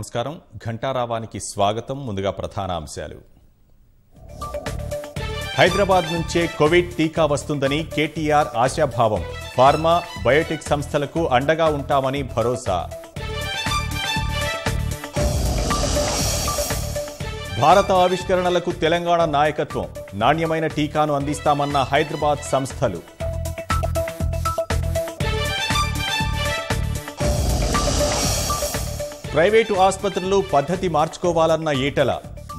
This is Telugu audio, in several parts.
నమస్కారం ఘంటారావానికి స్వాగతం ముందుగా ప్రధాన అంశాలు హైదరాబాద్ నుంచే కోవిడ్ టీకా వస్తుందని కేటీఆర్ ఆశాభావం ఫార్మా బయోటెక్ సంస్థలకు అండగా ఉంటామని భరోసా భారత ఆవిష్కరణలకు తెలంగాణ నాయకత్వం నాణ్యమైన టీకాను అందిస్తామన్న హైదరాబాద్ సంస్థలు ప్రైవేటు ఆసుపత్రులు పద్ధతి మార్చుకోవాలన్న ఈటల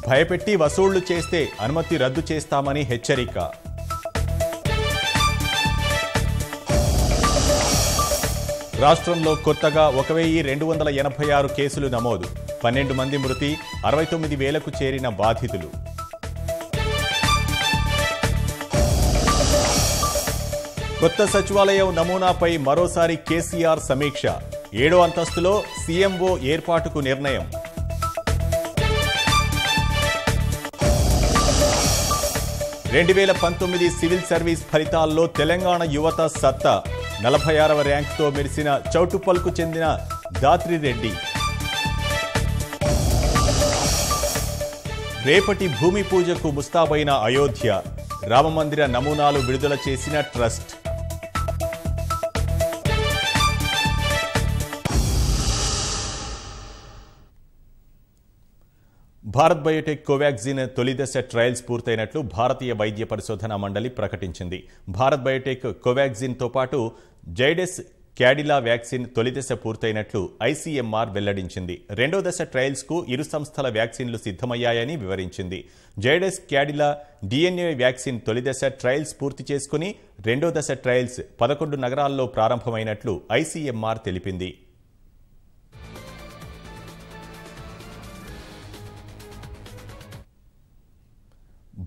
భయపెట్టి వసూళ్లు చేస్తే అనుమతి రద్దు చేస్తామని హెచ్చరిక రాష్ట్రంలో కొత్తగా ఒక వెయ్యి రెండు వందల ఎనభై ఆరు కేసులు నమోదు పన్నెండు మంది మృతి అరవై తొమ్మిది వేలకు చేరిన బాధితులు కొత్త సచివాలయం నమూనాపై మరోసారి కేసీఆర్ సమీక్ష ఏడో అంతస్తులో సీఎంఓ ఏర్పాటుకు నిర్ణయం రెండు వేల పంతొమ్మిది సివిల్ సర్వీస్ ఫలితాల్లో తెలంగాణ యువత సత్తా నలభై ఆరవ ర్యాంకుతో మెరిసిన చౌటుపల్కు చెందిన దాత్రిరెడ్డి రేపటి భూమి పూజకు ముస్తాబైన అయోధ్య రామమందిర నమూనాలు విడుదల చేసిన ట్రస్ట్ భారత్ బయోటెక్ కోవాక్సిన్ తొలిదశ ట్రయల్స్ పూర్తయినట్లు భారతీయ వైద్య పరిశోధనా మండలి ప్రకటించింది భారత్ బయోటెక్ కోవాక్సిన్తో పాటు జైడెస్ క్యాడిలా వ్యాక్సిన్ తొలిదశ పూర్తయినట్లు ఐసీఎంఆర్ వెల్లడించింది రెండో దశ ట్రయల్స్కు ఇరు సంస్థల వ్యాక్సిన్లు సిద్ధమయ్యాయని వివరించింది జైడెస్ క్యాడిలా డిఎన్ఏ వ్యాక్సిన్ తొలిదశ ట్రయల్స్ పూర్తి చేసుకుని రెండో దశ ట్రయల్స్ పదకొండు నగరాల్లో ప్రారంభమైనట్లు ఐసీఎంఆర్ తెలిపింది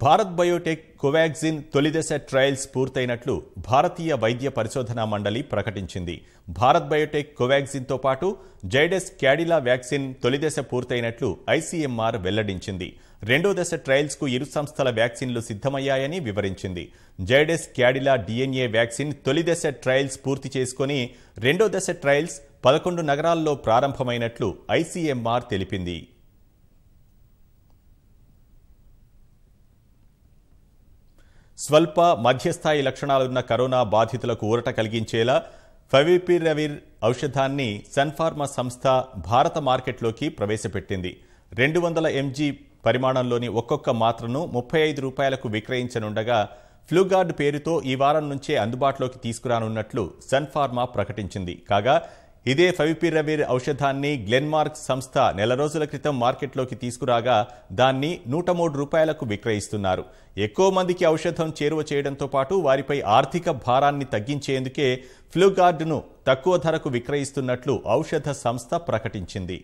భారత్ బయోటెక్ కోవాక్సిన్ తొలిదశ ట్రయల్స్ పూర్తయినట్లు భారతీయ వైద్య పరిశోధనా మండలి ప్రకటించింది భారత్ బయోటెక్ కోవాక్సిన్తో పాటు జైడెస్ క్యాడిలా వ్యాక్సిన్ తొలిదశ పూర్తయినట్లు ఐసీఎంఆర్ వెల్లడించింది రెండో దశ ట్రయల్స్కు ఇరు సంస్థల వ్యాక్సిన్లు సిద్ధమయ్యాయని వివరించింది జైడెస్ క్యాడిలా డిఎన్ఏ వ్యాక్సిన్ తొలిదశ ట్రయల్స్ పూర్తి చేసుకుని రెండో దశ ట్రయల్స్ పదకొండు నగరాల్లో ప్రారంభమైనట్లు ఐసీఎంఆర్ తెలిపింది స్వల్ప మధ్యస్థాయి లక్షణాలున్న కరోనా బాధితులకు ఊరట కలిగించేలా ఫవిపిరవిర్ ఔషధాన్ని సన్ఫార్మా సంస్థ భారత మార్కెట్లోకి ప్రవేశపెట్టింది రెండు వందల ఎంజీ పరిమాణంలోని ఒక్కొక్క మాత్రను ముప్పై ఐదు రూపాయలకు విక్రయించనుండగా ఫ్లూగార్డ్ పేరుతో ఈ వారం నుంచే అందుబాటులోకి తీసుకురానున్నట్లు సన్ఫార్మా ప్రకటించింది కాగా ఇదే ఫవిపిరవిర్ ఔషధాన్ని గ్లెన్మార్క్ సంస్థ నెల రోజుల క్రితం మార్కెట్లోకి తీసుకురాగా దాన్ని నూట మూడు రూపాయలకు విక్రయిస్తున్నారు ఎక్కువ మందికి ఔషధం చేరువ చేయడంతో పాటు వారిపై ఆర్థిక భారాన్ని తగ్గించేందుకే ఫ్లూగార్డును తక్కువ ధరకు విక్రయిస్తున్నట్లు ఔషధ సంస్థ ప్రకటించింది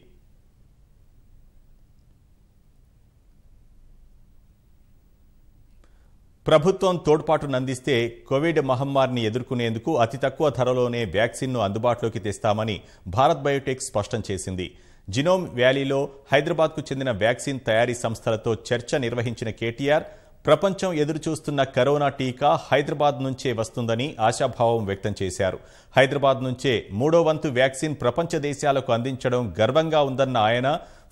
ప్రభుత్వం తోడ్పాటును అందిస్తే కోవిడ్ మహమ్మారిని ఎదుర్కొనేందుకు అతి తక్కువ ధరలోనే వ్యాక్సిన్ను అందుబాటులోకి తెస్తామని భారత్ బయోటెక్ స్పష్టం చేసింది జినోమ్ వ్యాలీలో హైదరాబాద్కు చెందిన వ్యాక్సిన్ తయారీ సంస్థలతో చర్చ నిర్వహించిన కేటీఆర్ ప్రపంచం ఎదురుచూస్తున్న కరోనా టీకా హైదరాబాద్ నుంచే వస్తుందని ఆశాభావం వ్యక్తం చేశారు హైదరాబాద్ నుంచే మూడో వంతు వ్యాక్సిన్ ప్రపంచ దేశాలకు అందించడం గర్వంగా ఉందన్న ఆయన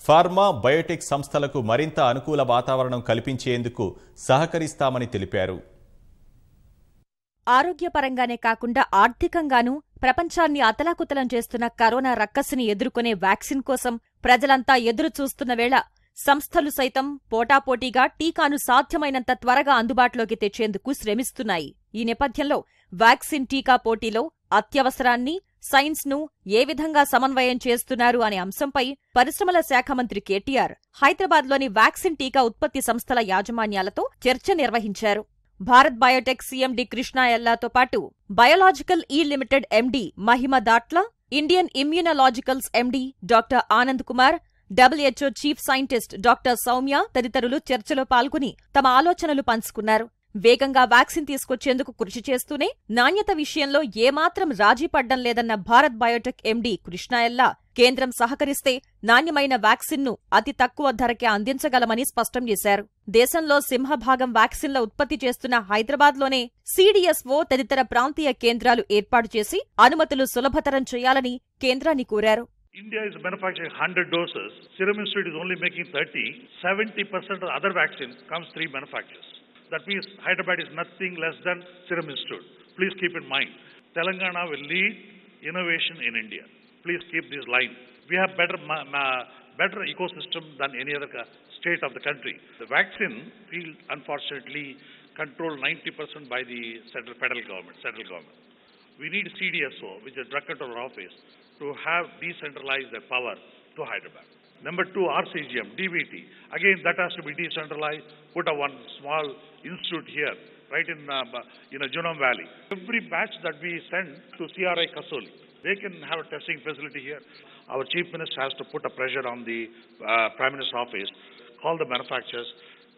ఫార్మా బయోటెక్ సంస్థలకు మరింత అనుకూల వాతావరణం కల్పించేందుకు సహకరిస్తామని తెలిపారు ఆరోగ్యపరంగానే కాకుండా ఆర్థికంగానూ ప్రపంచాన్ని అతలాకుతలం చేస్తున్న కరోనా రక్కస్ని ఎదుర్కొనే వ్యాక్సిన్ కోసం ప్రజలంతా ఎదురు చూస్తున్న వేళ సంస్థలు సైతం పోటాపోటీగా టీకాను సాధ్యమైనంత త్వరగా అందుబాటులోకి తెచ్చేందుకు శ్రమిస్తున్నాయి ఈ నేపథ్యంలో వ్యాక్సిన్ టీకా పోటీలో అత్యవసరాన్ని సైన్స్ను ఏ విధంగా సమన్వయం చేస్తున్నారు అనే అంశంపై పరిశ్రమల శాఖ మంత్రి కేటీఆర్ హైదరాబాద్లోని వ్యాక్సిన్ టీకా ఉత్పత్తి సంస్థల యాజమాన్యాలతో చర్చ నిర్వహించారు భారత్ బయోటెక్ సీఎండి కృష్ణా ఎల్లాతో పాటు Biological E Limited MD Mahima Datla Indian Immunologicals MD doctor Anand Kumar WHO chief scientist doctor Soumya తదితరులు చర్చలో పాల్గొని తమ ఆలోచనలు పంచుకున్నారు వేగంగా వ్యాక్సిన్ తీసుకొచ్చేందుకు కృషి చేస్తూనే నాణ్యత విషయంలో ఏమాత్రం రాజీ పడ్డం లేదన్న భారత్ బయోటెక్ ఎండీ కృష్ణాయల్లా కేంద్రం సహకరిస్తే నాణ్యమైన వ్యాక్సిన్ను అతి తక్కువ ధరకే అందించగలమని స్పష్టం చేశారు దేశంలో సింహభాగం వ్యాక్సిన్ల ఉత్పత్తి చేస్తున్న హైదరాబాద్లోనే సీడీఎస్ఓ తదితర ప్రాంతీయ కేంద్రాలు ఏర్పాటు చేసి అనుమతులు సులభతరం చేయాలని కేంద్రాన్ని కోరారు India is manufacturing 100 doses. Serum Institute is only making 30. 70% of other vaccine comes three manufacturers. That means Hyderabad is nothing less than Serum Institute. Please keep in mind, Telangana will lead innovation in India. Please keep this line. We have better, better ecosystem than any other state of the country. The vaccine field, unfortunately, controlled 90% by the central federal government, central government. We need CDSO, which is Drug Control Office, to have decentralized the power to Hyderabad. Number two, RCGM, DVT. Again, that has to be decentralized, put a one small institute here, right in, uh, in Junom Valley. Every batch that we send to CRI Kasoli, they can have a testing facility here. Our Chief Minister has to put a pressure on the uh, Prime Minister's office, call the manufacturers,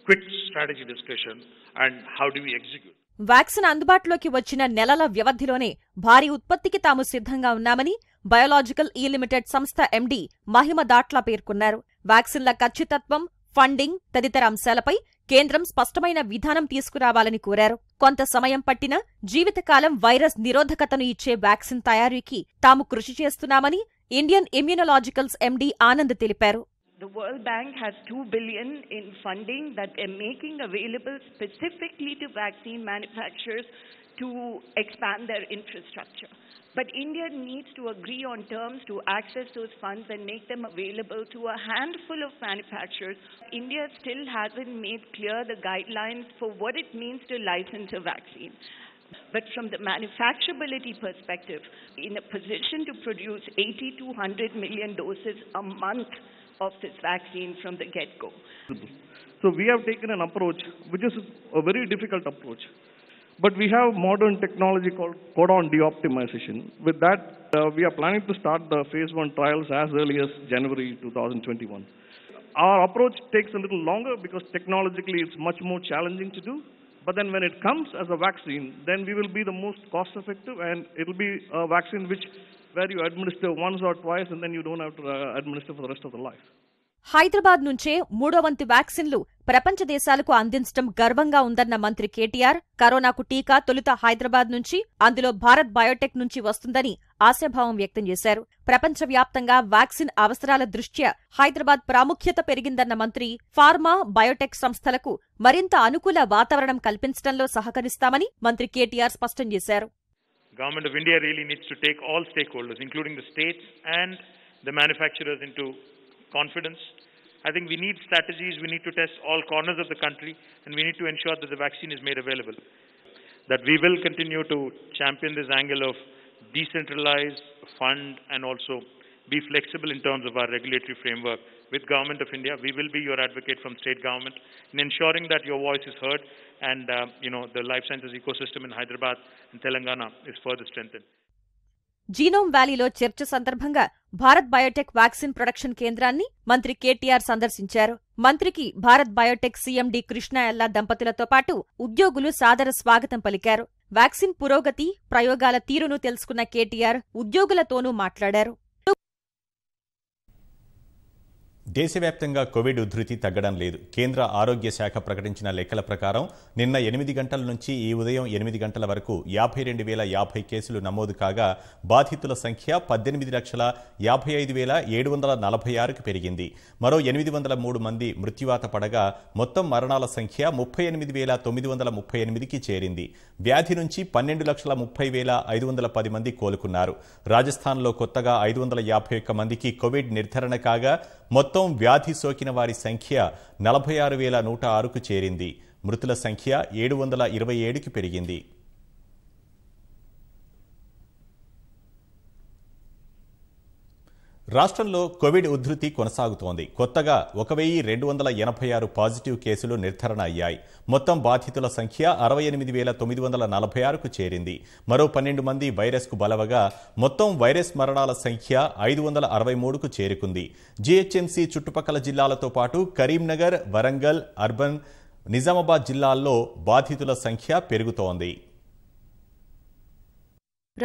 quick strategy discussion, and how do we execute. Vaccine అందుబాటులోకి వచ్చిన నెలల వ్యవధిలోనే భారీ ఉత్పత్తికి తాము సిద్ధంగా ఉన్నామని బయోలాజికల్ ఈ లిమిటెడ్ సంస్థ ఎండీ మహిమ దాట్లా పేర్కొన్నారు వ్యాక్సిన్ల ఖచ్చితత్వం ఫండింగ్ తదితర అంశాలపై కేంద్రం స్పష్టమైన విధానం తీసుకురావాలని కోరారు కొంత సమయం పట్టిన జీవితకాలం వైరస్ నిరోధకతను ఇచ్చే వ్యాక్సిన్ తయారీకి తాము కృషి చేస్తున్నామని ఇండియన్ ఇమ్యూనలాజికల్స్ ఎండి ఆనంద్ తెలిపారు The World Bank has 2 billion in funding that they're making available specifically to vaccine manufacturers to expand their infrastructure. But India needs to agree on terms to access those funds and make them available to a handful of manufacturers. India still hasn't made clear the guidelines for what it means to license a vaccine. But from the manufacturability perspective, in a position to produce 80 to 100 million doses a month of this vaccine from the get-go. So we have taken an approach which is a very difficult approach. But we have modern technology called codon deoptimization. With that, uh, we are planning to start the phase one trials as early as January 2021. Our approach takes a little longer because technologically it's much more challenging to do. But then when it comes as a vaccine, then we will be the most cost effective and it'll be a vaccine which where you administer once or twice and then you don't have to uh, administer for the rest of the life. Hyderabad నుంచే మూడో వంతు వ్యాక్సిన్లు ప్రపంచ దేశాలకు అందించడం గర్వంగా ఉందన్న మంత్రి కేటీఆర్ కరోనాకు టీకా తొలుత హైదరాబాద్ నుంచి అందులో భారత్ బయోటెక్ నుంచి వస్తుందని ఆశాభావం వ్యక్తం చేశారు ప్రపంచవ్యాప్తంగా వ్యాక్సిన్ అవసరాల దృష్ట్యా హైదరాబాద్ ప్రాముఖ్యత పెరిగిందన్న మంత్రి ఫార్మా బయోటెక్ సంస్థలకు మరింత అనుకూల వాతావరణం కల్పించడంలో సహకరిస్తామని మంత్రి కేటీఆర్ స్పష్టం చేశారు government of India confidence. I think we need strategies. We need to test all corners of the country, and we need to ensure that the vaccine is made available. That we will continue to champion this angle of decentralized fund and also be flexible in terms of our regulatory framework with Government of India. We will be your advocate from state government in ensuring that your voice is heard and uh, you know the life sciences ecosystem in Hyderabad and Telangana is further strengthened. Genome వ్యాలీలో చర్చ సందర్భంగా భారత్ బయోటెక్ వ్యాక్సిన్ ప్రొడక్షన్ కేంద్రాన్ని మంత్రి కేటీఆర్ సందర్శించారు మంత్రికి భారత్ బయోటెక్ కృష్ణ ఎల్లా దంపతులతో పాటు ఉద్యోగులు సాదర స్వాగతం పలికారు వ్యాక్సిన్ పురోగతి ప్రయోగాల తీరును తెలుసుకున్న కేటీఆర్ ఉద్యోగులతోనూ మాట్లాడారు దేశవ్యాప్తంగా కోవిడ్ ఉధృతి తగ్గడం లేదు కేంద్ర ఆరోగ్య శాఖ ప్రకటించిన లెక్కల ప్రకారం నిన్న ఎనిమిది గంటల నుంచి ఈ ఉదయం ఎనిమిది గంటల వరకు యాభై రెండు వేల యాభై కేసులు నమోదు కాగా బాధితుల సంఖ్య పద్దెనిమిది లక్షల యాభై ఐదు వేల ఏడు వందల నలభై ఆరుకు పెరిగింది మరో ఎనిమిది వందల మూడు మంది మృత్యువాత పడగా మొత్తం మరణాల సంఖ్య ముప్పై ఎనిమిది వేల తొమ్మిది వందల ముప్పై ఎనిమిదికి చేరింది వ్యాధి నుంచి పన్నెండు లక్షల ముప్పై వేల ఐదు వందల పది మంది కోలుకున్నారు రాజస్థాన్లో కొత్తగా ఐదు వందల యాభై ఒక్క మందికి కోవిడ్ నిర్ధారణ కాగా మొత్తం వ్యాధి సోకిన వారి సంఖ్య నలభై ఆరు వేల నూట ఆరుకు చేరింది మృతుల సంఖ్య ఏడు వందల ఇరవై ఏడుకి పెరిగింది రాష్ట్రంలో కోవిడ్ ఉధృతి కొనసాగుతోంది కొత్తగా ఒక వెయ్యి రెండు వందల ఎనభై ఆరు పాజిటివ్ కేసులు నిర్ధారణ అయ్యాయి మొత్తం బాధితుల సంఖ్య అరవై ఎనిమిది వేల తొమ్మిది వందల నలభై ఆరుకు చేరింది మరో పన్నెండు మంది వైరస్కు బలవగా మొత్తం వైరస్ మరణాల సంఖ్య ఐదు వందల అరవై మూడుకు చేరుకుంది జీహెచ్ఎంసీ చుట్టుపక్కల జిల్లాలతో పాటు కరీంనగర్ వరంగల్ అర్బన్ నిజామాబాద్ జిల్లాల్లో బాధితుల సంఖ్య పెరుగుతోంది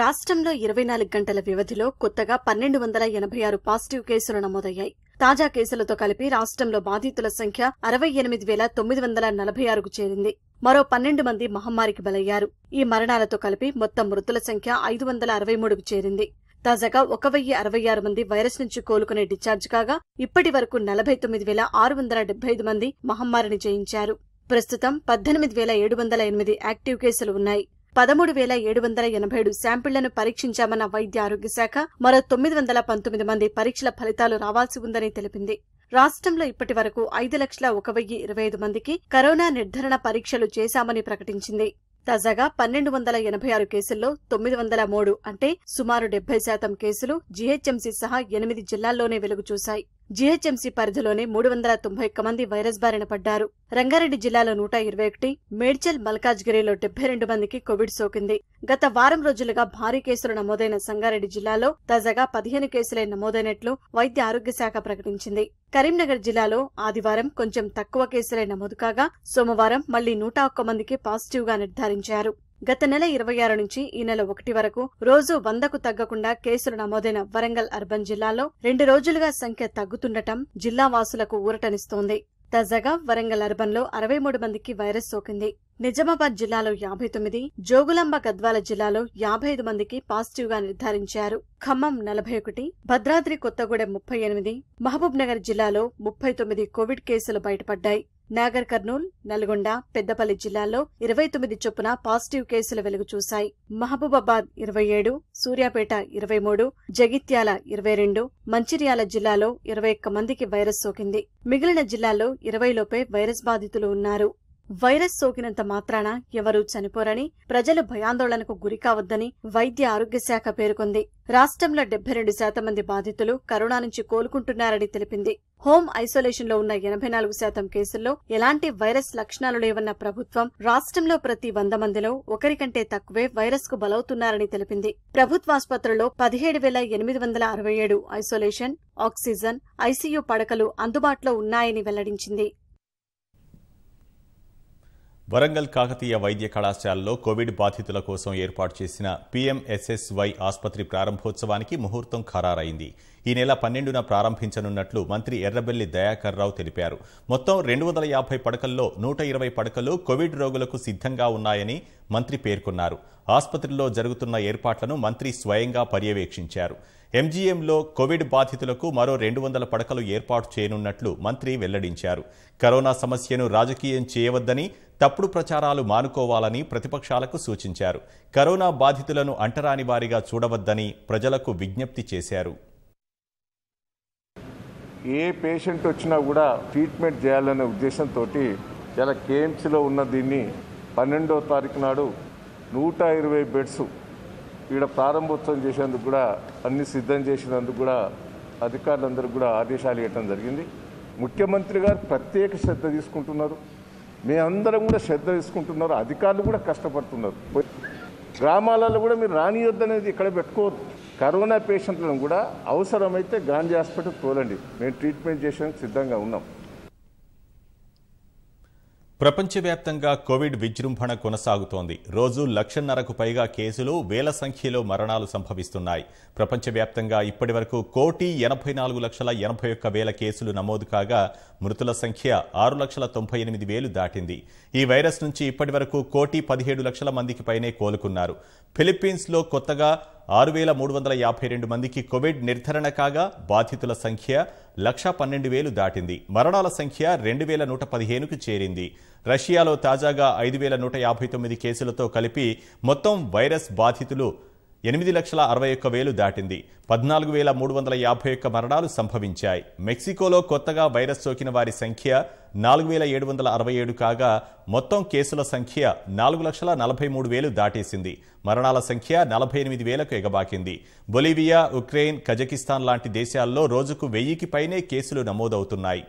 రాష్ట్రంలో ఇరవై నాలుగు గంటల వ్యవధిలో కొత్తగా పన్నెండు వందల ఎనభై ఆరు పాజిటివ్ కేసులు నమోదయ్యాయి తాజా కేసులతో కలిపి రాష్ట్రంలో బాధితుల సంఖ్య అరవై ఎనిమిది వేల తొమ్మిది వందల నలభై ఆరుకు చేరింది మరో పన్నెండు మంది మహమ్మారికి బలయ్యారు ఈ మరణాలతో కలిపి మొత్తం మృతుల సంఖ్య ఐదు వందల అరవై మూడుకు చేరింది తాజాగా ఒక వెయ్యి అరవై ఆరు మంది వైరస్ నుంచి కోలుకునే డిశ్చార్జ్ కాగా ఇప్పటి వరకు నలభై తొమ్మిది వేల ఆరు వందల డెబ్బై ఐదు మంది మహమ్మారిని జయించారు ప్రస్తుతం పద్దెనిమిది వేల ఏడు వందల ఎనిమిది యాక్టివ్ కేసులు ఉన్నాయి పదమూడు వేల ఏడు వందల ఎనభై ఏడు శాంపిళ్లను పరీక్షించామన్న వైద్య ఆరోగ్య శాఖ మరో తొమ్మిది వందల పంతొమ్మిది మంది పరీక్షల ఫలితాలు రావాల్సి ఉందని తెలిపింది రాష్ట్రంలో ఇప్పటి వరకు ఐదు లక్షల ఒక వెయ్యి ఇరవై ఐదు మందికి కరోనా నిర్ధారణ పరీక్షలు చేశామని ప్రకటించింది తాజాగా పన్నెండు వందల ఎనభై ఆరు కేసుల్లో తొమ్మిది వందల మూడు అంటే సుమారు డెబ్బై శాతం కేసులు జీహెచ్ఎంసీ సహా ఎనిమిది జిల్లాల్లోనే వెలుగుచూశాయి జీహెచ్ఎంసీ పరిధిలోనే మూడు వందల తొంభై ఒక్క మంది వైరస్ బారిన పడ్డారు రంగారెడ్డి జిల్లాలో నూట ఇరవై ఒకటి మేడ్చల్ మల్కాజ్గిరిలో డెబ్బై రెండు మందికి కోవిడ్ సోకింది గత వారం రోజులుగా భారీ కేసులు నమోదైన సంగారెడ్డి జిల్లాలో తాజాగా పదిహేను కేసులే నమోదైనట్లు వైద్య ఆరోగ్య శాఖ ప్రకటించింది కరీంనగర్ జిల్లాలో ఆదివారం కొంచెం తక్కువ కేసులే నమోదు కాగా సోమవారం మళ్లీ నూట ఒక్క మందికి పాజిటివ్గా నిర్ధారించారు గత నెల ఇరవై ఆరు నుంచి ఈ నెల ఒకటి వరకు రోజు వందకు తగ్గకుండా కేసులు నమోదైన వరంగల్ అర్బన్ జిల్లాలో రెండు రోజులుగా సంఖ్య తగ్గుతుండటం జిల్లా వాసులకు ఊరటనిస్తోంది తాజాగా వరంగల్ అర్బన్ లో అరవై మూడు మందికి వైరస్ సోకింది నిజామాబాద్ జిల్లాలో యాభై తొమ్మిది జోగులాంబ గద్వాల జిల్లాలో యాభై ఐదు మందికి పాజిటివ్ గా నిర్ధారించారు ఖమ్మం నలభై ఒకటి భద్రాద్రి కొత్తగూడెం ముప్పై ఎనిమిది మహబూబ్ నగర్ జిల్లాలో ముప్పై తొమ్మిది కోవిడ్ కేసులు బయటపడ్డాయి నాగర్ కర్నూల్ నల్గొండ పెద్దపల్లి జిల్లాల్లో ఇరవై తొమ్మిది చొప్పున పాజిటివ్ కేసులు వెలుగు చూశాయి మహబూబాబాద్ ఇరవై ఏడు సూర్యాపేట ఇరవై మూడు జగిత్యాల ఇరవై రెండు మంచిర్యాల జిల్లాలో ఇరవై ఒక్క మందికి వైరస్ సోకింది మిగిలిన జిల్లాల్లో ఇరవైలోపే వైరస్ బాధితులు ఉన్నారు వైరస్ సోకినంత మాత్రాన ఎవరూ చనిపోరని ప్రజలు భయాందోళనకు గురికావద్దని వైద్య ఆరోగ్య శాఖ పేర్కొంది రాష్ట్రంలో డెబ్బై రెండు శాతం మంది బాధితులు కరోనా నుంచి కోలుకుంటున్నారని తెలిపింది హోమ్ ఐసోలేషన్ లో ఉన్న ఎనభై నాలుగు శాతం కేసుల్లో ఎలాంటి వైరస్ లక్షణాలు లేవన్న ప్రభుత్వం రాష్ట్రంలో ప్రతి వంద మందిలో ఒకరికంటే తక్కువే వైరస్ కు బలవుతున్నారని తెలిపింది ప్రభుత్వాసుపత్రుల్లో పదిహేడు వేల ఎనిమిది వందల అరవై ఏడు ఐసోలేషన్ ఆక్సిజన్ ఐసీయూ పడకలు అందుబాటులో ఉన్నాయని వెల్లడించింది వరంగల్ కాకతీయ వైద్య కళాశాలలో కోవిడ్ బాధితుల కోసం ఏర్పాటు చేసిన పీఎంఎస్ఎస్వై ఆసుపత్రి ప్రారంభోత్సవానికి ముహూర్తం ఖరారైంది ఈ నెల పన్నెండున ప్రారంభించనున్నట్లు మంత్రి ఎర్రబెల్లి దయాకర్ రావు తెలిపారు మొత్తం రెండు వందల యాభై పడకల్లో నూట ఇరవై పడకలు కోవిడ్ రోగులకు సిద్ధంగా ఉన్నాయని మంత్రి పేర్కొన్నారు ఆసుపత్రిలో జరుగుతున్న ఏర్పాట్లను మంత్రి స్వయంగా పర్యవేక్షించారు ఎంజీఎంలో కోవిడ్ బాధితులకు మరో రెండు వందల పడకలు ఏర్పాటు చేయనున్నట్లు మంత్రి వెల్లడించారు కరోనా సమస్యను రాజకీయం చేయవద్దని తప్పుడు ప్రచారాలు మానుకోవాలని ప్రతిపక్షాలకు సూచించారు కరోనా బాధితులను అంటరాని వారిగా చూడవద్దని ప్రజలకు విజ్ఞప్తి చేశారు ఏ పేషెంట్ వచ్చినా కూడా ట్రీట్మెంట్ చేయాలనే ఉద్దేశంతో ఇలా కేఎంసీలో ఉన్న దీన్ని పన్నెండో తారీఖు నాడు నూట ఇరవై బెడ్స్ ఇక్కడ ప్రారంభోత్సవం చేసేందుకు కూడా అన్ని సిద్ధం చేసినందుకు కూడా అధికారులందరూ కూడా ఆదేశాలు ఇవ్వడం జరిగింది ముఖ్యమంత్రి గారు ప్రత్యేక శ్రద్ధ తీసుకుంటున్నారు మేమందరం కూడా శ్రద్ధ తీసుకుంటున్నారు అధికారులు కూడా కష్టపడుతున్నారు గ్రామాలలో కూడా మీరు రానియొద్దనేది ఇక్కడ పెట్టుకోవద్దు కరోనా పేషెంట్లను కూడా అవసరమైతే గాంధీ హాస్పిటల్ తోలండి మేము ట్రీట్మెంట్ చేసేందుకు సిద్ధంగా ఉన్నాం ప్రపంచవ్యాప్తంగా కోవిడ్ విజృంభణ కొనసాగుతోంది రోజు లక్షన్నరకు పైగా కేసులు వేల సంఖ్యలో మరణాలు సంభవిస్తున్నాయి ప్రపంచవ్యాప్తంగా ఇప్పటి వరకు కోటి ఎనభై నాలుగు లక్షల ఎనభై ఒక్క వేల కేసులు నమోదు కాగా మృతుల సంఖ్య ఆరు లక్షల తొంభై ఎనిమిది వేలు దాటింది ఈ వైరస్ నుంచి ఇప్పటి వరకు కోటి పదిహేడు లక్షల మందికి పైనే కోలుకున్నారు ఫిలిప్పీన్స్లో కొత్తగా ఆరు వేల మూడు వందల యాభై రెండు మందికి కోవిడ్ నిర్ధారణ కాగా బాధితుల సంఖ్య లక్షా పన్నెండు వేలు దాటింది మరణాల సంఖ్య రెండు వేల నూట పదిహేనుకు చేరింది రష్యాలో తాజాగా ఐదు వేల నూట యాభై తొమ్మిది కేసులతో కలిపి మొత్తం వైరస్ బాధితులు ఎనిమిది లక్షల అరవై ఒక్క వేలు దాటింది పద్నాలుగు వేల మూడు వందల యాభై ఒక్క మరణాలు సంభవించాయి మెక్సికోలో కొత్తగా వైరస్ సోకిన వారి సంఖ్య నాలుగు వేల ఏడు వందల అరవై ఏడు కాగా మొత్తం కేసుల సంఖ్య నాలుగు లక్షల నలభై మూడు వేలు దాటేసింది మరణాల సంఖ్య నలభై ఎనిమిది వేలకు ఎగబాకింది బొలీవియా ఉక్రెయిన్ కజకిస్తాన్ లాంటి దేశాల్లో రోజుకు వెయ్యికి పైనే కేసులు నమోదవుతున్నాయి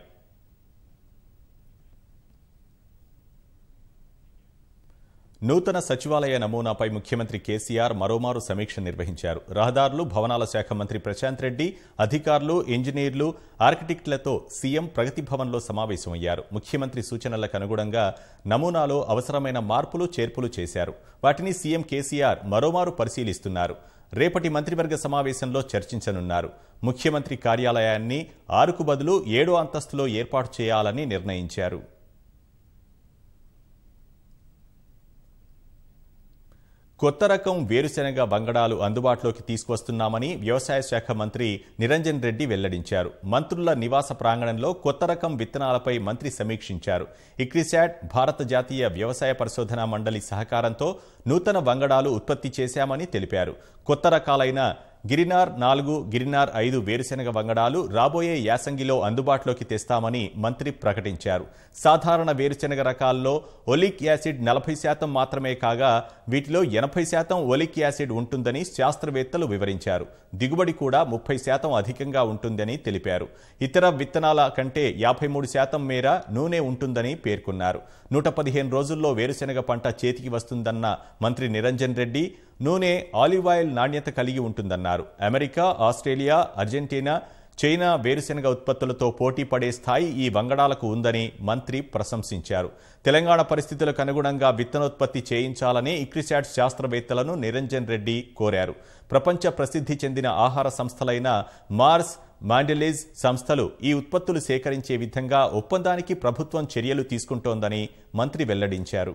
నూతన సచివాలయ నమూనాపై ముఖ్యమంత్రి కేసీఆర్ మరోమారు సమీక్ష నిర్వహించారు రహదారులు భవనాల శాఖ మంత్రి ప్రశాంత్ రెడ్డి అధికారులు ఇంజనీర్లు ఆర్కిటెక్టులతో సీఎం ప్రగతి భవన్లో సమావేశమయ్యారు ముఖ్యమంత్రి సూచనలకు అనుగుణంగా నమూనాలో అవసరమైన మార్పులు చేర్పులు చేశారు వాటిని సీఎం కేసీఆర్ మరోమారు పరిశీలిస్తున్నారు రేపటి మంత్రివర్గ సమావేశంలో చర్చించనున్నారు ముఖ్యమంత్రి కార్యాలయాన్ని ఆరుకు బదులు ఏడో అంతస్తులో ఏర్పాటు చేయాలని నిర్ణయించారు కొత్త రకం వేరుశెనగ బంగడాలు అందుబాటులోకి తీసుకొస్తున్నామని వ్యవసాయ శాఖ మంత్రి నిరంజన్ రెడ్డి వెల్లడించారు మంత్రుల నివాస ప్రాంగణంలో కొత్త రకం విత్తనాలపై మంత్రి సమీక్షించారు ఇక్రిశాట్ భారత జాతీయ వ్యవసాయ పరిశోధనా మండలి సహకారంతో నూతన బంగడాలు ఉత్పత్తి చేశామని తెలిపారు కొత్త రకాలైన గిరినార్ నాలుగు గిరినార్ ఐదు వేరుశెనగ వంగడాలు రాబోయే యాసంగిలో అందుబాటులోకి తెస్తామని మంత్రి ప్రకటించారు సాధారణ వేరుశెనగ రకాల్లో ఒలిక్ యాసిడ్ నలభై శాతం మాత్రమే కాగా వీటిలో ఎనభై శాతం ఒలిక్ యాసిడ్ ఉంటుందని శాస్త్రవేత్తలు వివరించారు దిగుబడి కూడా ముప్పై శాతం అధికంగా ఉంటుందని తెలిపారు ఇతర విత్తనాల కంటే యాభై మూడు శాతం మేర నూనె ఉంటుందని పేర్కొన్నారు నూట పదిహేను రోజుల్లో వేరుశెనగ పంట చేతికి వస్తుందన్న మంత్రి నిరంజన్ రెడ్డి నూనె ఆలివ్ ఆయిల్ నాణ్యత కలిగి ఉంటుందన్నారు అమెరికా ఆస్ట్రేలియా అర్జెంటీనా చైనా వేరుశెనగ ఉత్పత్తులతో పోటీ పడే స్థాయి ఈ వంగడాలకు ఉందని మంత్రి ప్రశంసించారు తెలంగాణ పరిస్థితులకు అనుగుణంగా విత్తనోత్పత్తి చేయించాలని ఇక్రిశాట్ శాస్త్రవేత్తలను నిరంజన్ రెడ్డి కోరారు ప్రపంచ ప్రసిద్ధి చెందిన ఆహార సంస్థలైన మార్స్ మాండెలిజ్ సంస్థలు ఈ ఉత్పత్తులు సేకరించే విధంగా ఒప్పందానికి ప్రభుత్వం చర్యలు తీసుకుంటోందని మంత్రి వెల్లడించారు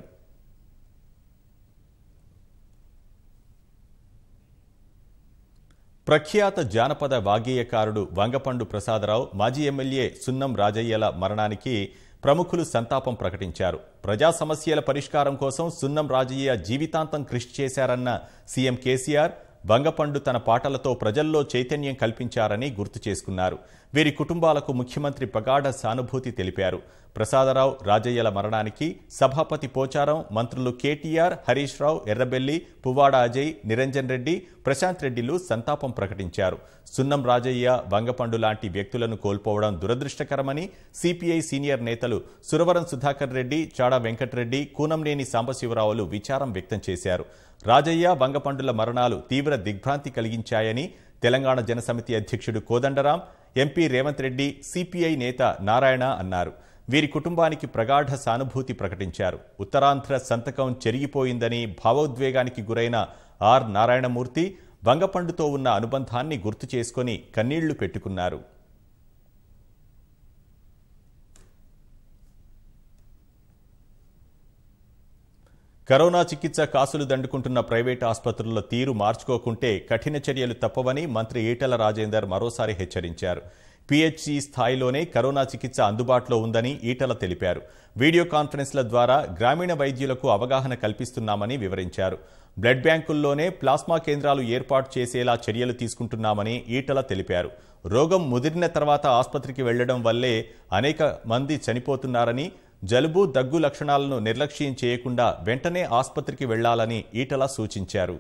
ప్రఖ్యాత జానపద వాగ్గేయకారుడు వంగపండు ప్రసాదరావు మాజీ ఎమ్మెల్యే సున్నం రాజయ్యల మరణానికి ప్రముఖులు సంతాపం ప్రకటించారు ప్రజా సమస్యల పరిష్కారం కోసం సున్నం రాజయ్య జీవితాంతం కృషి చేశారన్న సీఎం కేసీఆర్ వంగపండు తన పాటలతో ప్రజల్లో చైతన్యం కల్పించారని గుర్తు చేసుకున్నారు వీరి కుటుంబాలకు ముఖ్యమంత్రి ప్రగాఢ సానుభూతి తెలిపారు ప్రసాదరావు రాజయ్యల మరణానికి సభాపతి పోచారం మంత్రులు కేటీఆర్ హరీష్ రావు ఎర్రబెల్లి పువ్వాడ అజయ్ నిరంజన్ రెడ్డి ప్రశాంత్ రెడ్డిలు సంతాపం ప్రకటించారు సున్నం రాజయ్య వంగపండు లాంటి వ్యక్తులను కోల్పోవడం దురదృష్టకరమని సిపిఐ సీనియర్ నేతలు సురవరం సుధాకర్ రెడ్డి చాడా వెంకటరెడ్డి కూనంనేని సాంబశివరావులు విచారం వ్యక్తం చేశారు రాజయ్య వంగపండుల మరణాలు తీవ్ర దిగ్భ్రాంతి కలిగించాయని తెలంగాణ జనసమితి అధ్యక్షుడు కోదండరాం ఎంపీ రేవంత్ రెడ్డి సిపిఐ నేత నారాయణ అన్నారు వీరి కుటుంబానికి ప్రగాఢ సానుభూతి ప్రకటించారు ఉత్తరాంధ్ర సంతకం చెరిగిపోయిందని భావోద్వేగానికి గురైన ఆర్ నారాయణమూర్తి బంగపండుతో ఉన్న అనుబంధాన్ని గుర్తు చేసుకుని కన్నీళ్లు పెట్టుకున్నారు కరోనా చికిత్స కాసులు దండుకుంటున్న ప్రైవేటు ఆసుపత్రుల తీరు మార్చుకోకుంటే కఠిన చర్యలు తప్పవని మంత్రి ఈటల రాజేందర్ మరోసారి హెచ్చరించారు పిహెచ్సి స్థాయిలోనే కరోనా చికిత్స అందుబాటులో ఉందని ఈటల తెలిపారు వీడియో కాన్ఫరెన్స్ల ద్వారా గ్రామీణ వైద్యులకు అవగాహన కల్పిస్తున్నామని వివరించారు బ్లడ్ బ్యాంకుల్లోనే ప్లాస్మా కేంద్రాలు ఏర్పాటు చేసేలా చర్యలు తీసుకుంటున్నామని ఈటల తెలిపారు రోగం ముదిరిన తర్వాత ఆసుపత్రికి వెళ్లడం వల్లే అనేక మంది చనిపోతున్నారని జలుబు దగ్గు లక్షణాలను నిర్లక్ష్యం చేయకుండా వెంటనే ఆసుపత్రికి వెళ్లాలని ఈటల సూచించారు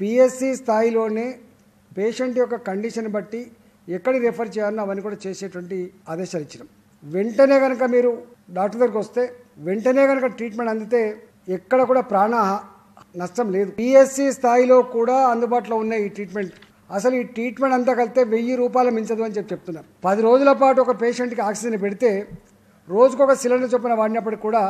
పిఎస్సి స్థాయిలోనే పేషెంట్ యొక్క కండిషన్ బట్టి ఎక్కడికి రిఫర్ చేయాలని అవన్నీ కూడా చేసేటువంటి ఆదేశాలు ఇచ్చినాం వెంటనే కనుక మీరు డాక్టర్ దగ్గరికి వస్తే వెంటనే కనుక ట్రీట్మెంట్ అందితే ఎక్కడ కూడా ప్రాణ నష్టం లేదు పిఎస్సి స్థాయిలో కూడా అందుబాటులో ఉన్నాయి ఈ ట్రీట్మెంట్ అసలు ఈ ట్రీట్మెంట్ అంతా కలిపితే వెయ్యి రూపాయలు మించదు అని చెప్పి చెప్తున్నారు పది రోజుల పాటు ఒక పేషెంట్కి ఆక్సిజన్ పెడితే రోజుకొక సిలిండర్ చొప్పున వాడినప్పటికి కూడా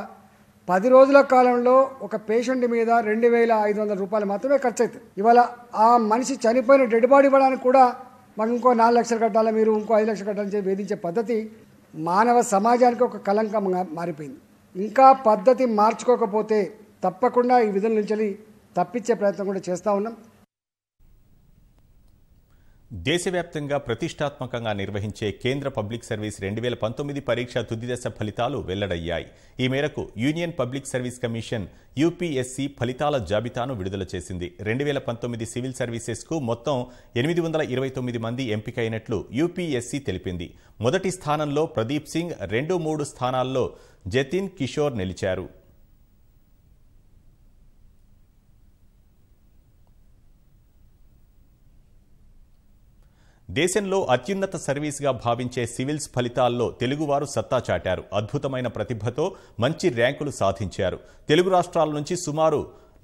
పది రోజుల కాలంలో ఒక పేషెంట్ మీద రెండు వేల ఐదు వందల రూపాయలు మాత్రమే ఖర్చు అవుతుంది ఇవాళ ఆ మనిషి చనిపోయిన డెడ్ బాడీ ఇవ్వడానికి కూడా మాకు ఇంకో నాలుగు లక్షలు కట్టాలి మీరు ఇంకో ఐదు లక్షలు కట్టాలని చెప్పి వేధించే పద్ధతి మానవ సమాజానికి ఒక కలంకంగా మారిపోయింది ఇంకా పద్ధతి మార్చుకోకపోతే తప్పకుండా ఈ విధుల నుంచి తప్పించే ప్రయత్నం కూడా చేస్తూ ఉన్నాం దేశవ్యాప్తంగా ప్రతిష్టాత్మకంగా నిర్వహించే కేంద్ర పబ్లిక్ సర్వీస్ రెండు వేల పంతొమ్మిది పరీక్ష తుదిదశ ఫలితాలు వెల్లడయ్యాయి ఈ మేరకు Union Public Service Commission UPSC ఫలితాల జాబితాను విడుదల చేసింది రెండు వేల పంతొమ్మిది సివిల్ సర్వీసెస్కు మొత్తం ఎనిమిది వందల ఇరవై తొమ్మిది మంది ఎంపికైనట్లు యూపీఎస్సీ తెలిపింది మొదటి స్థానంలో ప్రదీప్ సింగ్ రెండు మూడు స్థానాల్లో జతిన్ కిషోర్ నిలిచారు దేశంలో అత్యున్నత సర్వీస్గా భావించే సివిల్స్ ఫలితాల్లో తెలుగువారు సత్తా చాటారు అద్భుతమైన ప్రతిభతో మంచి ర్యాంకులు సాధించారు తెలుగు రాష్ట్రాల నుంచి సుమారు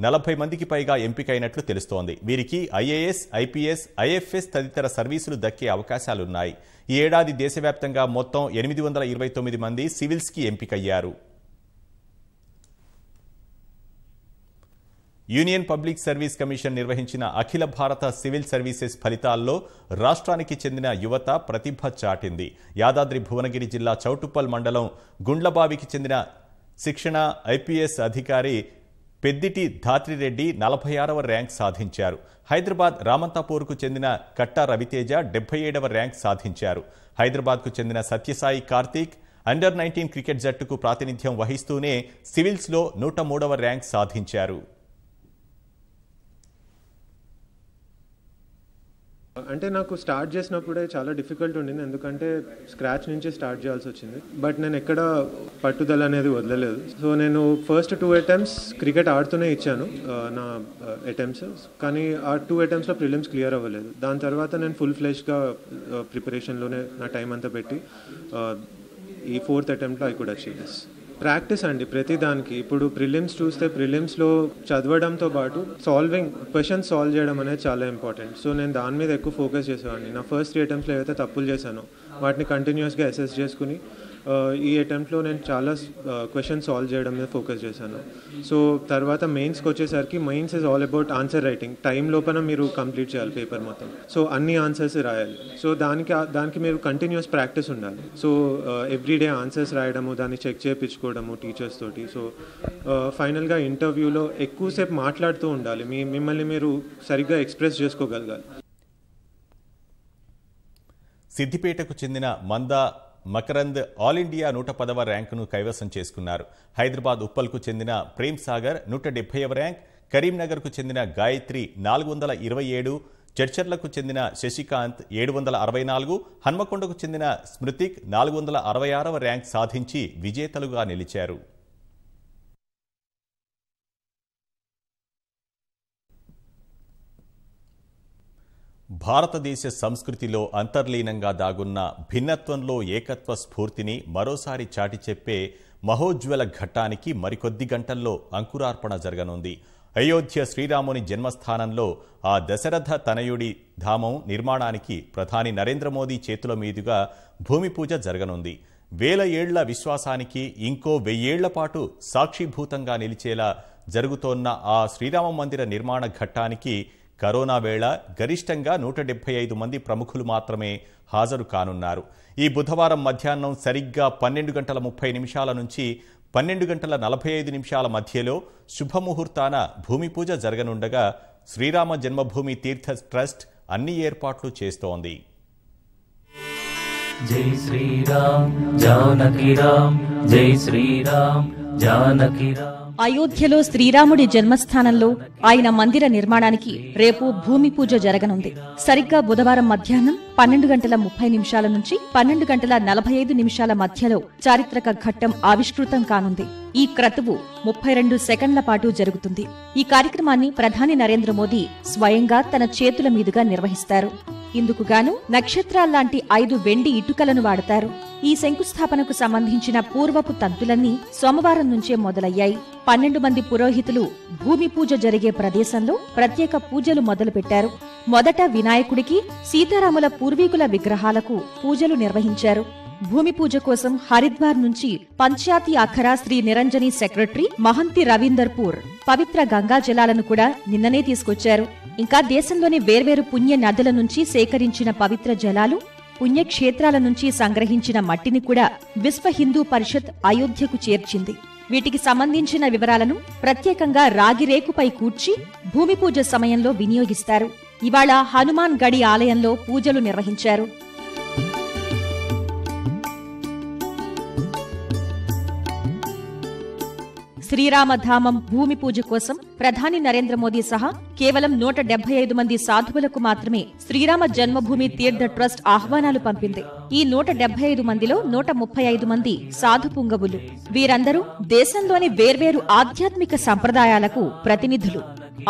నలభై మందికి పైగా ఎంపికైనట్లు తెలుస్తోంది వీరికి ఐఏఎస్ ఐపీఎస్ ఐఎఫ్ఎస్ తదితర సర్వీసులు దక్కే అవకాశాలున్నాయి ఈ ఏడాది దేశవ్యాప్తంగా మొత్తం ఎనిమిది మంది సివిల్స్కి ఎంపికయ్యారు యూనియన్ పబ్లిక్ సర్వీస్ కమిషన్ నిర్వహించిన అఖిల భారత సివిల్ సర్వీసెస్ ఫలితాల్లో రాష్ట్రానికి చెందిన యువత ప్రతిభ చాటింది యాదాద్రి భువనగిరి జిల్లా చౌటుప్పల్ మండలం గుండ్లబావికి చెందిన శిక్షణ ఐపీఎస్ అధికారి పెద్దిటి ధాత్రిరెడ్డి నలభై ఆరవ ర్యాంక్ సాధించారు హైదరాబాద్ రామంతాపూర్కు చెందిన కట్టా రవితేజ డెబ్బై ఏడవ ర్యాంక్ సాధించారు హైదరాబాద్కు చెందిన Satyasai Karthik under nineteen cricket జట్టుకు ప్రాతినిధ్యం వహిస్తూనే సివిల్స్లో నూట మూడవ ర్యాంక్ సాధించారు అంటే నాకు స్టార్ట్ చేసినప్పుడే చాలా డిఫికల్ట్ ఉండింది ఎందుకంటే స్క్రాచ్ నుంచి స్టార్ట్ చేయాల్సి వచ్చింది బట్ నేను ఎక్కడ పట్టుదల అనేది వదలలేదు సో నేను ఫస్ట్ టూ అటెంప్ట్స్ క్రికెట్ ఆడుతూనే ఇచ్చాను నా అటెంప్ట్స్ కానీ ఆ టూ అటెంప్ట్స్లో ప్రిలిమ్స్ క్లియర్ అవ్వలేదు దాని తర్వాత నేను ఫుల్ ఫ్లెష్గా ప్రిపరేషన్లోనే నా టైం అంతా పెట్టి ఈ ఫోర్త్ అటెంప్ట్లో I could achieve this practice అండి ప్రతి దానికి ఇప్పుడు ప్రిలిమ్స్ చూస్తే ప్రిలిమ్స్లో చదవడంతో పాటు సాల్వింగ్ క్వశ్చన్ సాల్వ్ చేయడం అనేది చాలా ఇంపార్టెంట్ సో నేను దాని మీద ఎక్కువ ఫోకస్ చేసేవాడిని నా ఫస్ట్ త్రీ అటెంప్ట్స్లో ఏవైతే తప్పులు చేశానో వాటిని కంటిన్యూస్గా అసెస్ చేసుకుని ఈ అటెంప్ట్లో నేను చాలా క్వశ్చన్ సాల్వ్ చేయడం మీద ఫోకస్ చేశాను సో తర్వాత మెయిన్స్కి వచ్చేసరికి mains is all about answer writing time లోపల మీరు కంప్లీట్ చేయాలి పేపర్ మొత్తం సో అన్ని ఆన్సర్స్ రాయాలి సో దానికి దానికి మీరు కంటిన్యూస్ ప్రాక్టీస్ ఉండాలి సో ఎవ్రీడే ఆన్సర్స్ రాయడము దాన్ని చెక్ చేయించుకోవడము టీచర్స్ తోటి సో ఫైనల్గా ఇంటర్వ్యూలో ఎక్కువసేపు మాట్లాడుతూ ఉండాలి మీ మిమ్మల్ని మీరు సరిగ్గా ఎక్స్ప్రెస్ చేసుకోగలగాలి సిద్దిపేటకు చెందిన మందా మకరంద్ ఆల్ ఇండియా నూట పదవ ర్యాంకును కైవసం చేసుకున్నారు హైదరాబాద్ ఉప్పల్కు చెందిన ప్రేమ్ సాగర్ నూట డెబ్బైవ ర్యాంక్ కరీంనగర్కు చెందిన గాయత్రి నాలుగు వందల ఇరవై ఏడు చర్చర్లకు చెందిన శశికాంత్ ఏడు వందల అరవై నాలుగు హన్మకొండకు చెందిన స్మృతిక్ నాలుగు వందల అరవై ఆరవ ర్యాంక్ సాధించి విజేతలుగా నిలిచారు భారతదేశ సంస్కృతిలో అంతర్లీనంగా దాగున్న భిన్నత్వంలో ఏకత్వ స్ఫూర్తిని మరోసారి చాటి చెప్పే మహోజ్వల ఘట్టానికి మరికొద్ది గంటల్లో అంకురార్పణ జరగనుంది అయోధ్య శ్రీరాముని జన్మస్థానంలో ఆ దశరథ తనయుడి ధామం నిర్మాణానికి ప్రధాని నరేంద్ర మోదీ చేతుల మీదుగా భూమి పూజ జరగనుంది వేల ఏళ్ల విశ్వాసానికి ఇంకో వెయ్యేళ్ల పాటు సాక్షిభూతంగా నిలిచేలా జరుగుతోన్న ఆ శ్రీరామ మందిర నిర్మాణ ఘట్టానికి కరోనా వేళ గరిష్టంగా నూట డెబ్బై ఐదు మంది ప్రముఖులు మాత్రమే హాజరు కానున్నారు ఈ బుధవారం మధ్యాహ్నం సరిగ్గా పన్నెండు గంటల ముప్పై నిమిషాల నుంచి పన్నెండు గంటల నలభై ఐదు నిమిషాల మధ్యలో శుభముహూర్తాన భూమి పూజ జరగనుండగా శ్రీరామ జన్మభూమి తీర్థ ట్రస్ట్ అన్ని ఏర్పాట్లు చేస్తోంది జై శ్రీరామ్ జానకి రామ్ జై శ్రీరామ్ అయోధ్యలో శ్రీరాముడి జన్మస్థానంలో ఆయన మందిర నిర్మాణానికి రేపు భూమి పూజ జరగనుంది సరిగ్గా బుధవారం మధ్యాహ్నం పన్నెండు గంటల ముప్పై నిమిషాల నుంచి పన్నెండు గంటల నలభై ఐదు నిమిషాల మధ్యలో చారిత్రక ఘట్టం ఆవిష్కృతం కానుంది ఈ క్రతువు ముప్పై రెండు సెకండ్ల పాటు జరుగుతుంది ఈ కార్యక్రమాన్ని ప్రధాని నరేంద్ర మోదీ స్వయంగా తన చేతుల మీదుగా నిర్వహిస్తారు ఇందుకుగాను నక్షత్రాల్లాంటి ఐదు వెండి ఇటుకలను వాడతారు ఈ శంకుస్థాపనకు సంబంధించిన పూర్వపు తంతులన్నీ సోమవారం నుంచే మొదలయ్యాయి పన్నెండు మంది పురోహితులు భూమి పూజ జరిగే ప్రదేశంలో ప్రత్యేక పూజలు మొదలుపెట్టారు మొదట వినాయకుడికి సీతారాముల పూర్వీకుల విగ్రహాలకు పూజలు నిర్వహించారు భూమి పూజ కోసం హరిద్వార్ నుంచి పంచాయతీ అఖరా శ్రీ నిరంజని సెక్రటరీ మహంతి రవీందర్ పూర్ పవిత్ర గంగా జలాలను కూడా నిన్ననే తీసుకొచ్చారు ఇంకా దేశంలోని వేర్వేరు పుణ్య నదుల నుంచి సేకరించిన పవిత్ర జలాలు పుణ్యక్షేత్రాల నుంచి సంగ్రహించిన మట్టిని కూడా విశ్వ హిందూ పరిషత్ అయోధ్యకు చేర్చింది వీటికి సంబంధించిన వివరాలను ప్రత్యేకంగా రాగిరేకుపై కూర్చి భూమి పూజ సమయంలో వినియోగిస్తారు ఇవాళ హనుమాన్ గడి ఆలయంలో పూజలు నిర్వహించారు శ్రీరామధామం భూమి పూజ కోసం ప్రధాని నరేంద్ర మోదీ సహా కేవలం నూట డెబ్బై ఐదు మంది సాధువులకు మాత్రమే శ్రీరామ జన్మభూమి తీర్థ ట్రస్ట్ ఆహ్వానాలు పంపింది ఈ నూట డెబ్బై ఐదు మందిలో నూట ముప్పై ఐదు మంది సాధు పుంగవులు వీరందరూ దేశంలోని వేర్వేరు ఆధ్యాత్మిక సంప్రదాయాలకు ప్రతినిధులు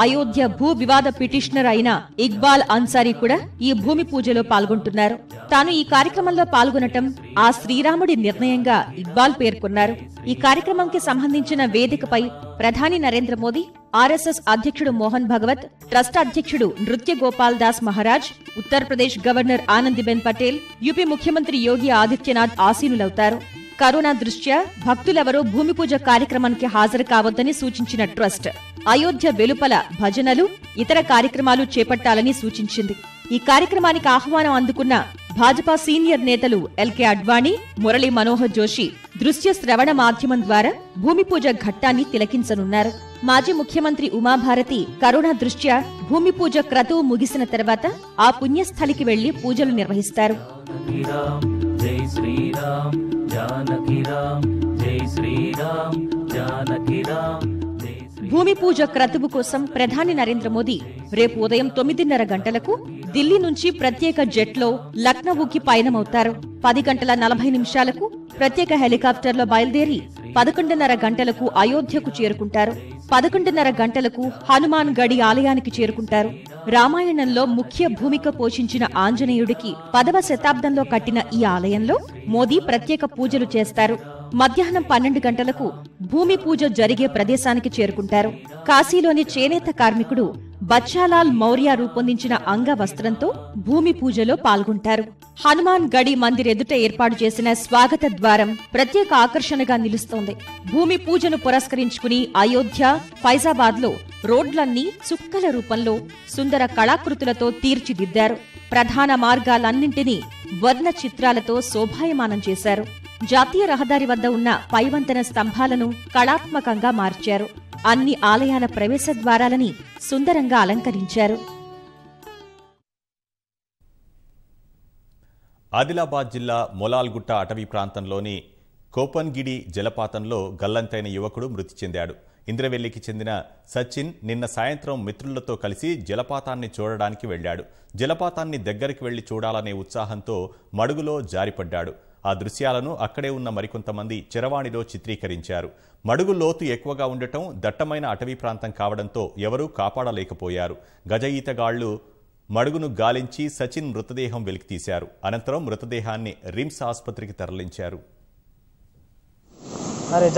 అయోధ్య భూ వివాద పిటిషనర్ అయిన ఇక్బాల్ అన్సారీ కూడా ఈ భూమి పూజలో పాల్గొంటున్నారు తాను ఈ కార్యక్రమంలో పాల్గొనటం ఆ శ్రీరాముడి నిర్ణయంగా ఇక్బాల్ పేర్కొన్నారు ఈ కార్యక్రమంకి సంబంధించిన వేదికపై ప్రధాని నరేంద్ర మోదీ ఆర్ఎస్ఎస్ అధ్యక్షుడు మోహన్ భగవత్ ట్రస్ట్ అధ్యక్షుడు నృత్య గోపాల్ దాస్ మహారాజ్ ఉత్తరప్రదేశ్ గవర్నర్ ఆనందిబెన్ పటేల్ యూపీ ముఖ్యమంత్రి యోగి ఆదిత్యనాథ్ ఆసీనులవుతారు కరోనా దృష్ట్యా భక్తులెవరూ భూమి పూజ కార్యక్రమానికి హాజరు కావద్దని సూచించిన ట్రస్ట్ అయోధ్య వెలుపల భజనలు ఇతర కార్యక్రమాలు చేపట్టాలని సూచించింది ఈ కార్యక్రమానికి ఆహ్వానం అందుకున్న భాజపా సీనియర్ నేతలు ఎల్కే అడ్వాణి మురళీ మనోహర్ జోషి దృశ్య శ్రవణ మాధ్యమం ద్వారా భూమి పూజ ఘట్టాన్ని తిలకించనున్నారు మాజీ ముఖ్యమంత్రి ఉమాభారతి కరోనా దృష్ట్యా భూమి పూజ క్రతువు ముగిసిన తర్వాత ఆ పుణ్యస్థలికి వెళ్లి పూజలు నిర్వహిస్తారు జై శ్రీరామ్ జై శ్రీరామ్ భూమి పూజ క్రతువు కోసం ప్రధాని నరేంద్ర మోదీ రేపు ఉదయం తొమ్మిదిన్నర గంటలకు ఢిల్లీ నుంచి ప్రత్యేక జెట్లో లక్నవూకి పయనమవుతారు పది గంటల నలభై నిమిషాలకు ప్రత్యేక హెలికాప్టర్లో బయలుదేరి పదకొండున్నర గంటలకు అయోధ్యకు చేరుకుంటారు పదకొండున్నర గంటలకు హనుమాన్ గడి ఆలయానికి చేరుకుంటారు రామాయణంలో ముఖ్య భూమిక పోషించిన ఆంజనేయుడికి పదవ శతాబ్దంలో కట్టిన ఈ ఆలయంలో మోదీ ప్రత్యేక పూజలు చేస్తారు మధ్యాహ్నం పన్నెండు గంటలకు భూమి పూజ జరిగే ప్రదేశానికి చేరుకుంటారు కాశీలోని చేనేత కార్మికుడు బచ్చాలాల్ మౌర్య రూపొందించిన అంగవస్త్రంతో భూమి పూజలో పాల్గొంటారు హనుమాన్ గడి మందిర్ ఎదుట ఏర్పాటు చేసిన స్వాగత ద్వారం ప్రత్యేక ఆకర్షణగా నిలుస్తోంది భూమి పూజను పురస్కరించుకుని అయోధ్య ఫైజాబాద్ లో రోడ్లన్నీ చుక్కల రూపంలో సుందర కళాకృతులతో తీర్చిదిద్దారు ప్రధాన మార్గాలన్నింటినీ వర్ణ చిత్రాలతో శోభాయమానం చేశారు జాతీయ రహదారి వద్ద ఉన్న పైవంతన స్తంభాలను కళాత్మకంగా మార్చారు అన్ని ఆలయాల ప్రవేశ ద్వారాలని సుందరంగా అలంకరించారు ఆదిలాబాద్ జిల్లా మొలాల్గుట్ట అటవీ ప్రాంతంలోని కోపన్గిడి జలపాతంలో గల్లంతైన యువకుడు మృతి చెందాడు ఇంద్రవెల్లికి చెందిన సచిన్ నిన్న సాయంత్రం మిత్రులతో కలిసి జలపాతాన్ని చూడడానికి వెళ్లాడు జలపాతాన్ని దగ్గరికి వెళ్లి చూడాలనే ఉత్సాహంతో మడుగులో జారిపడ్డాడు ఆ దృశ్యాలను అక్కడే ఉన్న మరికొంతమంది చిరవాణిలో చిత్రీకరించారు మడుగు లోతు ఎక్కువగా ఉండటం దట్టమైన అటవీ ప్రాంతం కావడంతో ఎవరూ కాపాడలేకపోయారు గజ ఈతగాళ్లు మడుగును గాలించి సచిన్ మృతదేహం వెలికితీశారు అనంతరం మృతదేహాన్ని రిమ్స్ ఆసుపత్రికి తరలించారు అరే